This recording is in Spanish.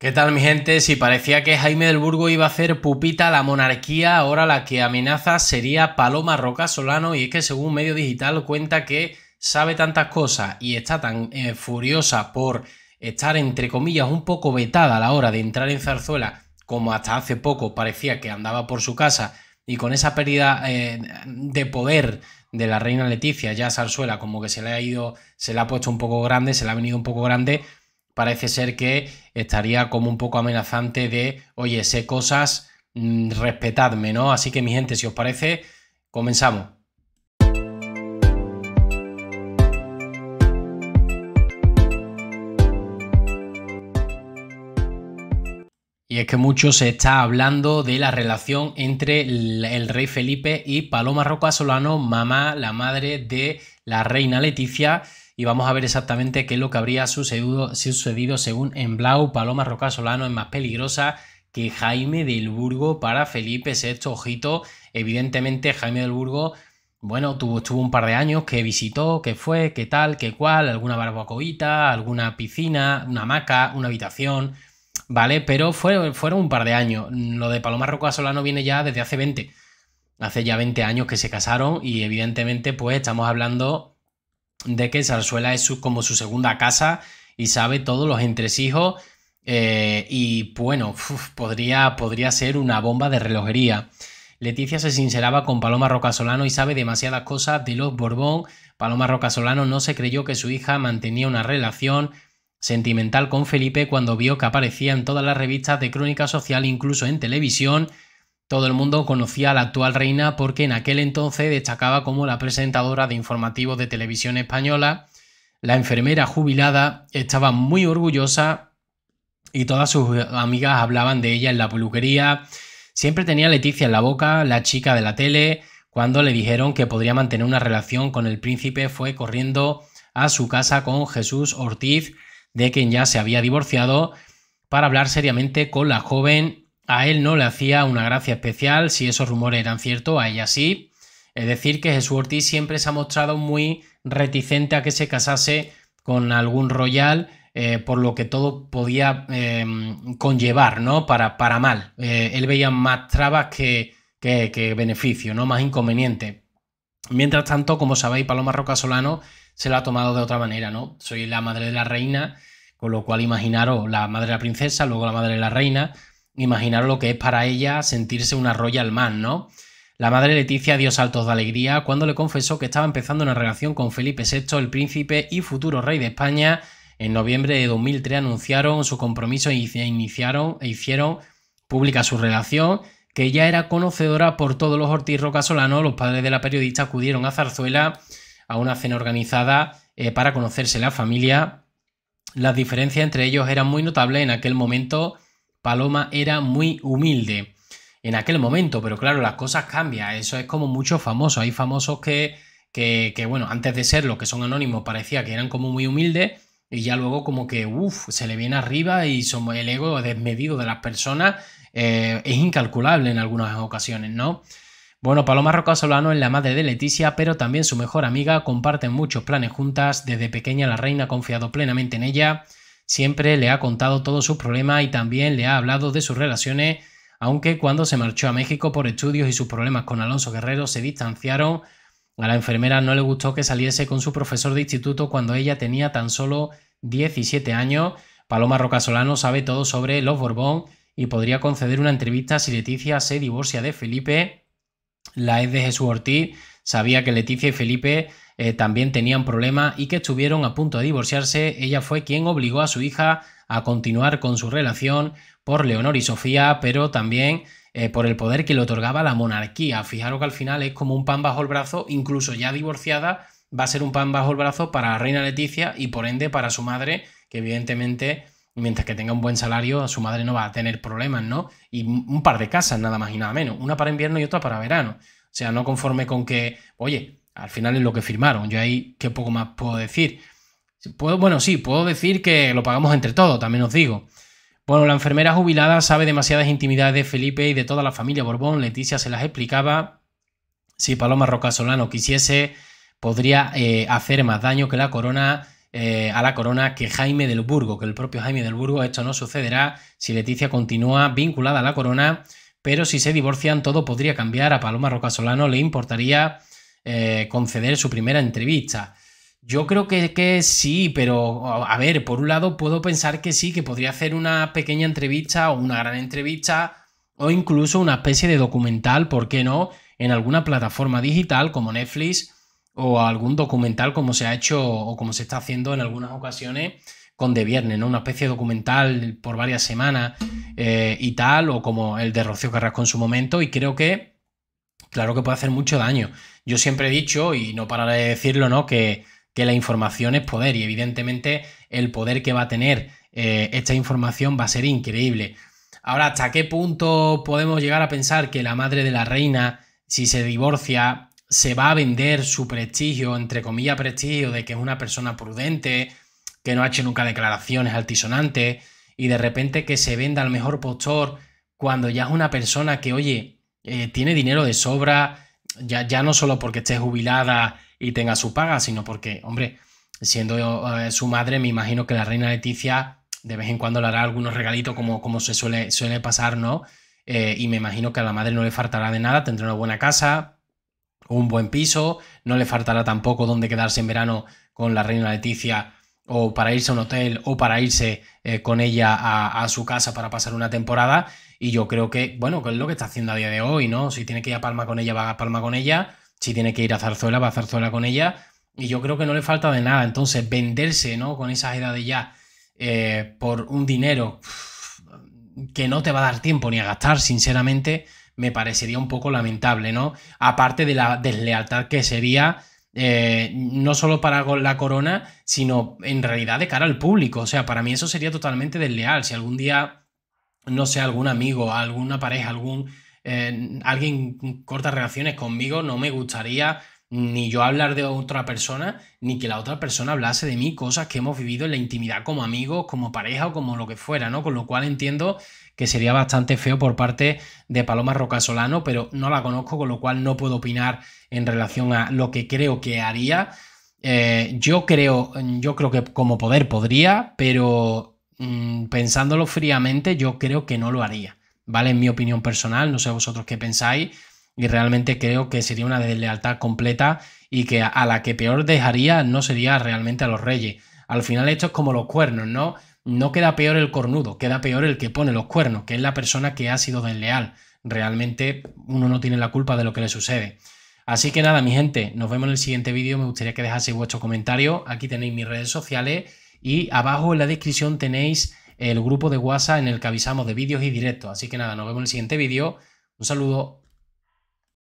¿Qué tal mi gente? Si parecía que Jaime del Burgo iba a hacer pupita a la monarquía, ahora la que amenaza sería Paloma Roca Solano y es que según Medio Digital cuenta que sabe tantas cosas y está tan eh, furiosa por estar entre comillas un poco vetada a la hora de entrar en zarzuela como hasta hace poco parecía que andaba por su casa y con esa pérdida eh, de poder de la reina Leticia ya zarzuela como que se le ha ido, se le ha puesto un poco grande, se le ha venido un poco grande parece ser que estaría como un poco amenazante de, oye, sé cosas, mm, respetadme, ¿no? Así que mi gente, si os parece, comenzamos. Y es que mucho se está hablando de la relación entre el, rey Felipe y Paloma Roca Solano, mamá, la madre de la reina Leticia, y vamos a ver exactamente qué es lo que habría sucedido, sucedido según en Blau, Paloma Roca Solano es más peligrosa que Jaime del Burgo para Felipe VI. Ojito, evidentemente Jaime del Burgo, bueno, tuvo, un par de años que visitó, que fue, qué tal, qué cual, alguna barbacoita, alguna piscina, una hamaca, una habitación, ¿vale? Pero fueron, fueron un par de años. Lo de Paloma Roca Solano viene ya desde hace 20. Hace ya 20 años que se casaron y evidentemente pues estamos hablando de que Zarzuela es su, como su segunda casa y sabe todos los entresijos eh, y bueno, podría, podría ser una bomba de relojería. Leticia se sinceraba con Paloma Rocasolano y sabe demasiadas cosas de los Borbón. Paloma Rocasolano no se creyó que su hija mantenía una relación sentimental con Felipe cuando vio que aparecía en todas las revistas de crónica social, incluso en televisión, todo el mundo conocía a la actual reina porque en aquel entonces destacaba como la presentadora de informativos de televisión española, la enfermera jubilada estaba muy orgullosa y todas sus amigas hablaban de ella en la peluquería. Siempre tenía Leticia en la boca, la chica de la tele, cuando le dijeron que podría mantener una relación con el príncipe fue corriendo a su casa con Jesús Ortiz, de quien ya se había divorciado, para hablar seriamente con la joven a él no le hacía una gracia especial, si esos rumores eran ciertos, a ella sí. Es decir, que Jesús Ortiz siempre se ha mostrado muy reticente a que se casase con algún royal, eh, por lo que todo podía em, conllevar, ¿no? Para, para mal. Eh, él veía más trabas que, beneficio, ¿no? Más inconveniente. Mientras tanto, como sabéis, Paloma Roca Solano se la ha tomado de otra manera, ¿no? Soy la madre de la reina, con lo cual imaginaros la madre de la princesa, luego la madre de la reina, ...imaginar lo que es para ella sentirse una Royal Man, ¿no? La madre Leticia dio saltos de alegría cuando le confesó que estaba empezando una relación con Felipe VI, el príncipe y futuro rey de España. En noviembre de 2003 anunciaron su compromiso e iniciaron e hicieron pública su relación, que ya era conocedora por todos los Ortiz Rocasolano. Los padres de la periodista acudieron a Zarzuela a una cena organizada eh, para conocerse la familia. Las diferencias entre ellos eran muy notables en aquel momento Paloma era muy humilde en aquel momento, pero claro, las cosas cambian. Eso es como muchos famosos. Hay famosos que, que, bueno, antes de ser lo que son anónimos, parecía que eran como muy humildes y ya luego como que, uff, se le viene arriba y somos el ego desmedido de las personas. Eh, es incalculable en algunas ocasiones, ¿no? Bueno, Paloma Roca Solano es la madre de Leticia, pero también su mejor amiga, comparten muchos planes juntas, desde pequeña la reina ha confiado plenamente en ella siempre le ha contado todos sus problemas y también le ha hablado de sus relaciones, aunque cuando se marchó a México por estudios y sus problemas con Alonso Guerrero se distanciaron, a la enfermera no le gustó que saliese con su profesor de instituto cuando ella tenía tan solo 17 años. Paloma Rocasolano sabe todo sobre los Borbón y podría conceder una entrevista si Leticia se divorcia de Felipe. La es de Jesús Ortiz Sabía que Leticia y Felipe eh, también tenían problema y que estuvieron a punto de divorciarse. Ella fue quien obligó a su hija a continuar con su relación por Leonor y Sofía, pero también eh, por el poder que le otorgaba la monarquía. Fijaros que al final es como un pan bajo el brazo, incluso ya divorciada, va a ser un pan bajo el brazo para la reina Leticia y por ende para su madre, que evidentemente mientras que tenga un buen salario, su madre no va a tener problemas, ¿no? Y un par de casas, nada más y nada menos, una para invierno y otra para verano. O sea, no conforme con que, oye, al final es lo que firmaron. Yo ahí, ¿qué poco más puedo decir? Puedo, bueno, sí, puedo decir que lo pagamos entre todos, también os digo. Bueno, la enfermera jubilada sabe demasiadas intimidades de Felipe y de toda la familia Borbón. Leticia se las explicaba. Si Paloma Rocasolano quisiese, podría eh, hacer más daño que la corona eh, a la corona que Jaime del Burgo, que el propio Jaime del Burgo. Esto no sucederá si Leticia continúa vinculada a la corona pero si se divorcian todo podría cambiar. A Paloma Rocasolano le importaría eh, conceder su primera entrevista. Yo creo que, que, sí, pero a ver, por un lado puedo pensar que sí, que podría hacer una pequeña entrevista o una gran entrevista o incluso una especie de documental, ¿por qué no?, en alguna plataforma digital como Netflix o algún documental como se ha hecho o como se está haciendo en algunas ocasiones con De Viernes, Una especie de documental por varias semanas eh, y tal, o como el de Rocío Carrasco en su momento, y creo que, claro que puede hacer mucho daño. Yo siempre he dicho, y no pararé de decirlo, ¿no? Que, la información es poder, y evidentemente el poder que va a tener eh, esta información va a ser increíble. Ahora, ¿hasta qué punto podemos llegar a pensar que la madre de la reina, si se divorcia, se va a vender su prestigio, entre comillas prestigio, de que es una persona prudente, que no ha hecho nunca declaraciones altisonantes y de repente que se venda al mejor postor cuando ya es una persona que, oye, eh, tiene dinero de sobra, ya, ya, no solo porque esté jubilada y tenga su paga, sino porque, hombre, siendo eh, su madre, me imagino que la reina Leticia de vez en cuando le hará algunos regalitos como, como se suele, suele pasar, ¿no? Eh, y me imagino que a la madre no le faltará de nada, tendrá una buena casa, un buen piso, no le faltará tampoco donde quedarse en verano con la reina Leticia o para irse a un hotel o para irse eh, con ella a, su casa para pasar una temporada. Y yo creo que, bueno, que es lo que está haciendo a día de hoy, ¿no? Si tiene que ir a Palma con ella, va a Palma con ella. Si tiene que ir a Zarzuela, va a Zarzuela con ella. Y yo creo que no le falta de nada. Entonces, venderse, ¿no? Con esas edades ya eh, por un dinero que no te va a dar tiempo ni a gastar, sinceramente, me parecería un poco lamentable, ¿no? Aparte de la deslealtad que sería eh, no solo para la corona, sino en realidad de cara al público. O sea, para mí eso sería totalmente desleal. Si algún día, no sé, algún amigo, alguna pareja, algún, eh, alguien corta relaciones conmigo, no me gustaría ni yo hablar de otra persona, ni que la otra persona hablase de mí cosas que hemos vivido en la intimidad como amigos, como pareja o como lo que fuera, ¿no? Con lo cual entiendo que sería bastante feo por parte de Paloma Rocasolano, pero no la conozco, con lo cual no puedo opinar en relación a lo que creo que haría. Eh, yo creo, yo creo que como poder podría, pero mm, pensándolo fríamente, yo creo que no lo haría. ¿Vale? En mi opinión personal, no sé vosotros qué pensáis y realmente creo que sería una deslealtad completa y que a la que peor dejaría no sería realmente a los reyes. Al final esto es como los cuernos, ¿no? No queda peor el cornudo, queda peor el que pone los cuernos, que es la persona que ha sido desleal. Realmente uno no tiene la culpa de lo que le sucede. Así que nada, mi gente, nos vemos en el siguiente vídeo. Me gustaría que dejaseis vuestro comentario. Aquí tenéis mis redes sociales y abajo en la descripción tenéis el grupo de WhatsApp en el que avisamos de vídeos y directos. Así que nada, nos vemos en el siguiente vídeo. Un saludo.